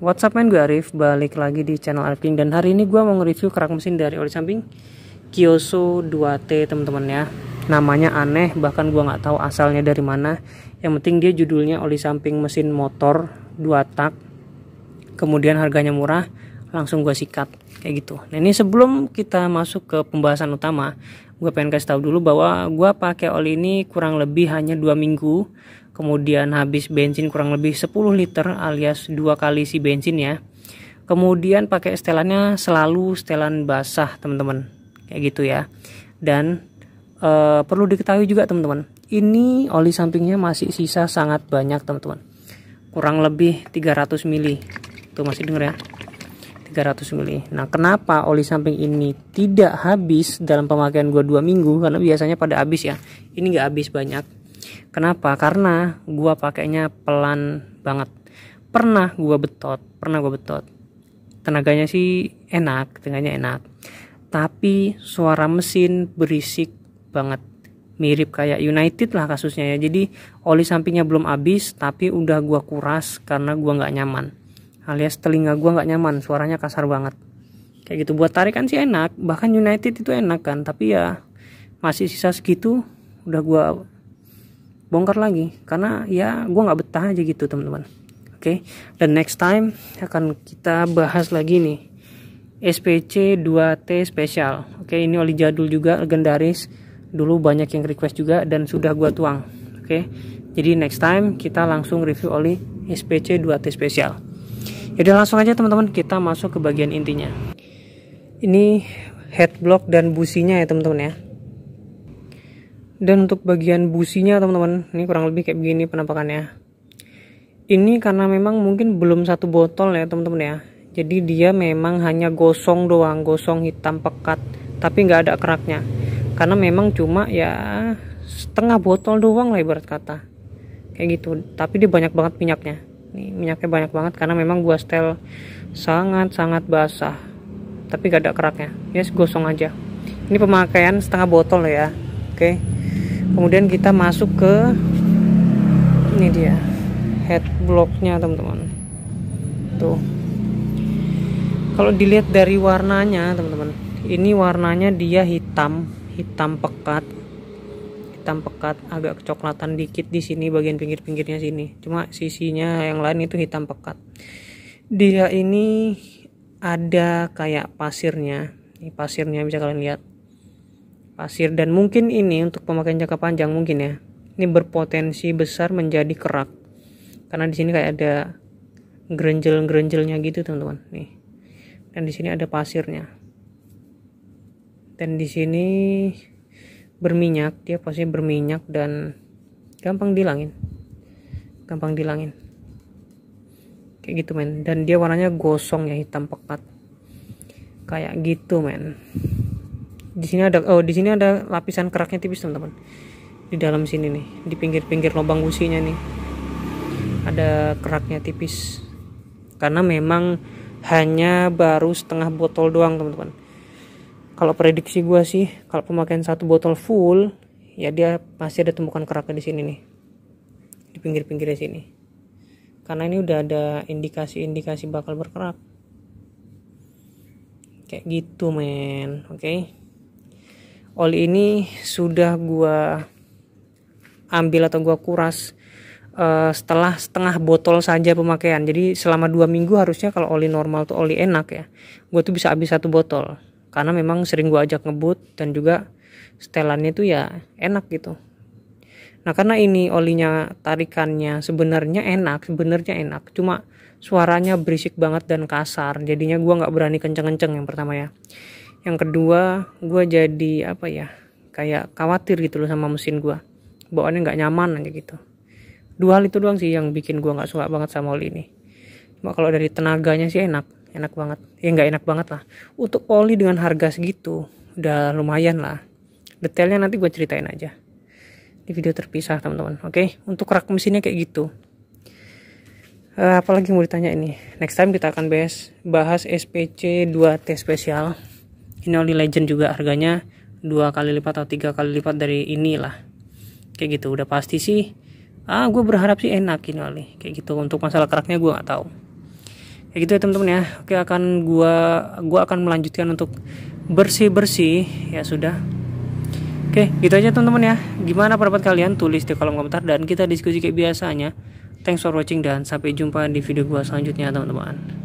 WhatsApp up gue Arif balik lagi di channel Arifing dan hari ini gue mau nge-review kerak mesin dari oli samping Kyoso 2T teman-teman ya namanya aneh bahkan gue nggak tahu asalnya dari mana yang penting dia judulnya oli samping mesin motor 2 tak kemudian harganya murah langsung gue sikat kayak gitu nah ini sebelum kita masuk ke pembahasan utama gue pengen kasih tahu dulu bahwa gue pakai oli ini kurang lebih hanya dua minggu kemudian habis bensin kurang lebih 10 liter alias dua kali si bensin ya kemudian pakai setelannya selalu setelan basah teman-teman kayak gitu ya dan e, perlu diketahui juga teman-teman ini oli sampingnya masih sisa sangat banyak teman-teman kurang lebih 300 mili tuh masih denger ya 300 mili nah kenapa oli samping ini tidak habis dalam pemakaian gua dua minggu karena biasanya pada habis ya ini nggak habis banyak Kenapa? Karena gua pakainya pelan banget. Pernah gua betot, pernah gua betot. Tenaganya sih enak, tenaganya enak. Tapi suara mesin berisik banget. Mirip kayak United lah kasusnya ya. Jadi oli sampingnya belum habis tapi udah gua kuras karena gua nggak nyaman. Alias telinga gua nggak nyaman, suaranya kasar banget. Kayak gitu buat tarikan sih enak, bahkan United itu enak kan, tapi ya masih sisa segitu udah gua bongkar lagi karena ya gue nggak betah aja gitu teman-teman oke okay? dan next time akan kita bahas lagi nih SPC 2T spesial oke okay? ini oli jadul juga legendaris dulu banyak yang request juga dan sudah gue tuang oke okay? jadi next time kita langsung review oli SPC 2T spesial Yaudah langsung aja teman-teman kita masuk ke bagian intinya ini head block dan businya ya teman-teman ya dan untuk bagian businya teman-teman, ini kurang lebih kayak begini penampakannya. Ini karena memang mungkin belum satu botol ya teman-teman ya. Jadi dia memang hanya gosong doang, gosong hitam pekat, tapi nggak ada keraknya. Karena memang cuma ya setengah botol doang lah ibarat kata. Kayak gitu, tapi dia banyak banget minyaknya. Nih, minyaknya banyak banget karena memang gua setel sangat-sangat basah. Tapi gak ada keraknya. Ya yes, gosong aja. Ini pemakaian setengah botol ya. Oke. Okay kemudian kita masuk ke ini dia head blocknya teman-teman tuh kalau dilihat dari warnanya teman-teman ini warnanya dia hitam hitam pekat hitam pekat agak kecoklatan dikit di sini bagian pinggir-pinggirnya sini cuma sisinya yang lain itu hitam pekat dia ini ada kayak pasirnya ini pasirnya bisa kalian lihat pasir dan mungkin ini untuk pemakaian jangka panjang mungkin ya ini berpotensi besar menjadi kerak karena di sini kayak ada gerenjel-gerenjelnya gitu teman-teman nih dan di sini ada pasirnya dan di sini berminyak dia pasti berminyak dan gampang dilangin gampang dilangin kayak gitu men dan dia warnanya gosong ya hitam pekat kayak gitu men di sini ada oh di sini ada lapisan keraknya tipis teman-teman di dalam sini nih di pinggir-pinggir lubang gusinya nih ada keraknya tipis karena memang hanya baru setengah botol doang teman-teman kalau prediksi gue sih kalau pemakaian satu botol full ya dia pasti ada tumpukan keraknya di sini nih di pinggir-pinggirnya sini karena ini udah ada indikasi-indikasi bakal berkerak kayak gitu men oke okay? oli ini sudah gua ambil atau gua kuras uh, setelah setengah botol saja pemakaian jadi selama dua minggu harusnya kalau oli normal tuh oli enak ya gue tuh bisa habis satu botol karena memang sering gua ajak ngebut dan juga setelannya tuh ya enak gitu nah karena ini olinya tarikannya sebenarnya enak sebenarnya enak cuma suaranya berisik banget dan kasar jadinya gua nggak berani kenceng-kenceng yang pertama ya yang kedua gue jadi apa ya kayak khawatir gitu loh sama mesin gue bawaannya nggak nyaman aja gitu dua hal itu doang sih yang bikin gue nggak suka banget sama oli ini cuma kalau dari tenaganya sih enak enak banget ya nggak enak banget lah untuk oli dengan harga segitu udah lumayan lah detailnya nanti gue ceritain aja di video terpisah teman-teman oke untuk rak mesinnya kayak gitu eh, apalagi mau ditanya ini next time kita akan bahas bahas SPC 2T spesial Oli Legend juga harganya dua kali lipat atau tiga kali lipat dari inilah kayak gitu udah pasti sih ah gue berharap sih enak Oli kayak gitu untuk masalah keraknya gue nggak tahu kayak gitu ya teman-teman ya oke akan gue gua akan melanjutkan untuk bersih bersih ya sudah Oke, gitu aja teman-teman ya. Gimana pendapat kalian? Tulis di kolom komentar dan kita diskusi kayak biasanya. Thanks for watching dan sampai jumpa di video gue selanjutnya teman-teman.